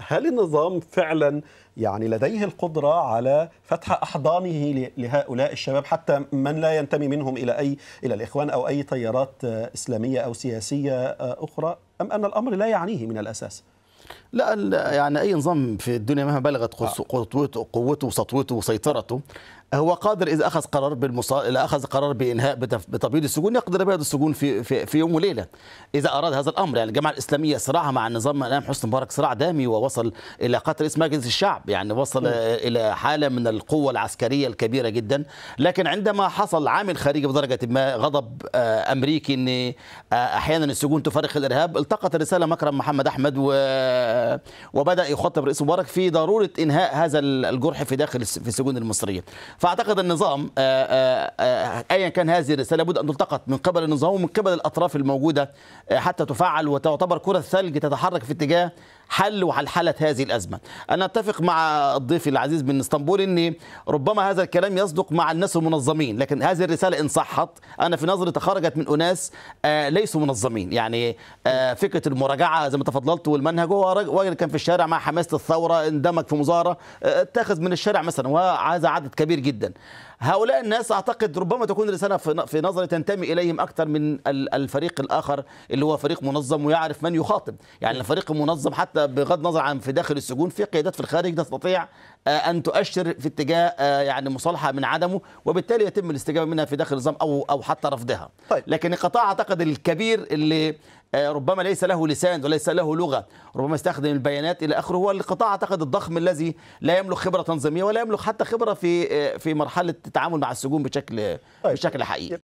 هل النظام فعلا يعني لديه القدرة على فتح أحضانه لهؤلاء الشباب حتى من لا ينتمي منهم إلى أي إلى الإخوان أو أي تيارات آه، إسلامية أو سياسية آه، أخرى أم أن الأمر لا يعنيه من الأساس؟ لا يعني اي نظام في الدنيا مهما بلغت آه. قوته وسطوته وسيطرته هو قادر اذا اخذ قرار بالمصا... اذا اخذ قرار بانهاء بتبييض السجون يقدر يبيض السجون في في, في يوم وليله اذا اراد هذا الامر يعني الجماعه الاسلاميه صراعها مع النظام الان حسني مبارك صراع دامي ووصل الى قتل رئيس مجلس الشعب يعني وصل م. الى حاله من القوه العسكريه الكبيره جدا لكن عندما حصل عامل خارجي بدرجه ما غضب آه، امريكي ان آه، احيانا السجون تفرق الارهاب التقط الرساله مكرم محمد احمد و... وبدا يخطب رئيس مبارك في ضروره انهاء هذا الجرح في داخل في السجون المصريه فاعتقد النظام آه، آه، آه، ايا كان هذه الرساله لابد ان تلتقط من قبل النظام ومن قبل الاطراف الموجوده حتى تفعل وتعتبر كره ثلج تتحرك في اتجاه حل وحلحله هذه الازمه انا اتفق مع الضيف العزيز من اسطنبول ان ربما هذا الكلام يصدق مع الناس المنظمين لكن هذه الرساله ان صحت انا في نظري تخرجت من اناس آه، ليسوا منظمين يعني آه، فكره المراجعه زي ما تفضلت والمنهج هو راجل كان في الشارع مع حماسه الثوره اندمج في مظاهره آه، اتخذ من الشارع مثلا وهذا عدد كبير جدا هؤلاء الناس اعتقد ربما تكون الرساله في نظري تنتمي اليهم اكثر من الفريق الاخر اللي هو فريق منظم ويعرف من يخاطب يعني الفريق المنظم حتى بغض النظر عن في داخل السجون في قيادات في الخارج تستطيع آه، ان تؤشر في اتجاه آه، يعني مصالحه من عدمه وبالتالي يتم الاستجابه منها في داخل النظام او او حتى رفضها طيب. لكن القطاع اعتقد الكبير اللي آه، ربما ليس له لسان وليس له لغه ربما يستخدم البيانات الى اخره هو القطاع اعتقد الضخم الذي لا يملك خبره تنظيميه ولا يملك حتى خبره في في مرحله التعامل مع السجون بشكل طيب. بشكل حقيقي